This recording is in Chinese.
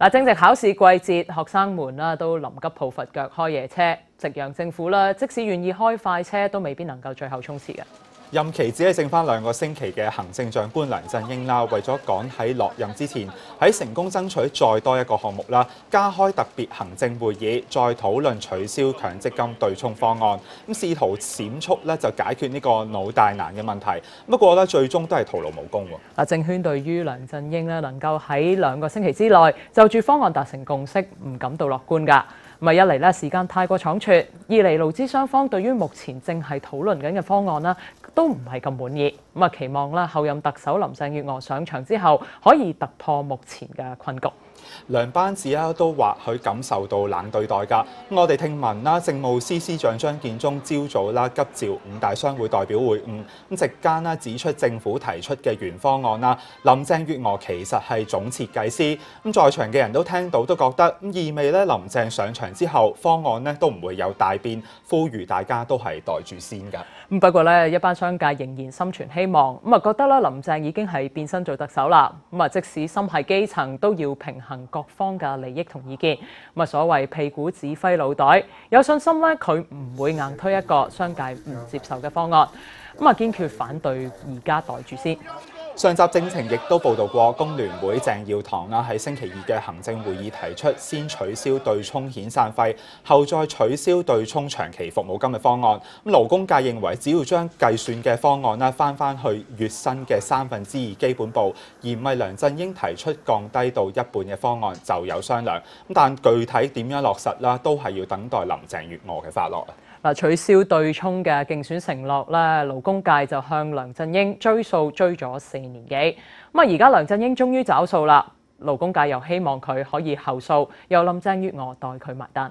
嗱，正值考試季節，學生們啦都臨急抱佛腳開夜車，夕陽政府啦，即使願意開快車，都未必能夠最後衝刺嘅。任期只係剩翻兩個星期嘅行政長官梁振英啦，為咗趕喺落任之前喺成功爭取再多一個項目啦，加開特別行政會議，再討論取消強積金對沖方案，咁試圖閃速咧就解決呢個腦大難嘅問題。不過咧，最終都係徒勞無功喎。嗱，證券對於梁振英咧能夠喺兩個星期之內就住方案達成共識，唔感到樂觀㗎。咪一嚟咧，時間太過倉促；二嚟，勞資雙方對於目前正係討論緊嘅方案啦，都唔係咁滿意。咁啊，期望啦，後任特首林鄭月娥上場之後，可以突破目前嘅困局。梁班子啊，都或許感受到冷對待噶。我哋聽聞啦，政務司司長張建中朝早啦急召五大商會代表會晤，咁直間啦指出政府提出嘅原方案啦。林鄭月娥其實係總設計師，咁在場嘅人都聽到都覺得，意味咧林鄭上場之後方案咧都唔會有大變。呼籲大家都係待住先噶。咁不過咧一班商界仍然心存希望，咁啊覺得啦，林鄭已經係變身做特首啦。咁啊即使心係基層都要平衡。行各方嘅利益同意见。咁啊所谓屁股指挥脑袋，有信心咧，佢唔会硬推一个商界唔接受嘅方案，咁啊坚决反对，而家待住先。上集正情亦都報道過，工聯會鄭耀堂啦喺星期二嘅行政會議提出先取消對沖遣散費，後再取消對沖長期服務金嘅方案。咁勞工界認為只要將計算嘅方案啦翻翻去月薪嘅三分之二基本部，而唔係梁振英提出降低到一半嘅方案就有商量。咁但具體點樣落實啦，都係要等待林鄭月娥嘅發落。嗱，取消對沖嘅競選承諾咧，勞工界就向梁振英追數，追咗四年幾。咁啊，而家梁振英終於找數啦，勞工界又希望佢可以後數，又臨陣約我代佢埋單。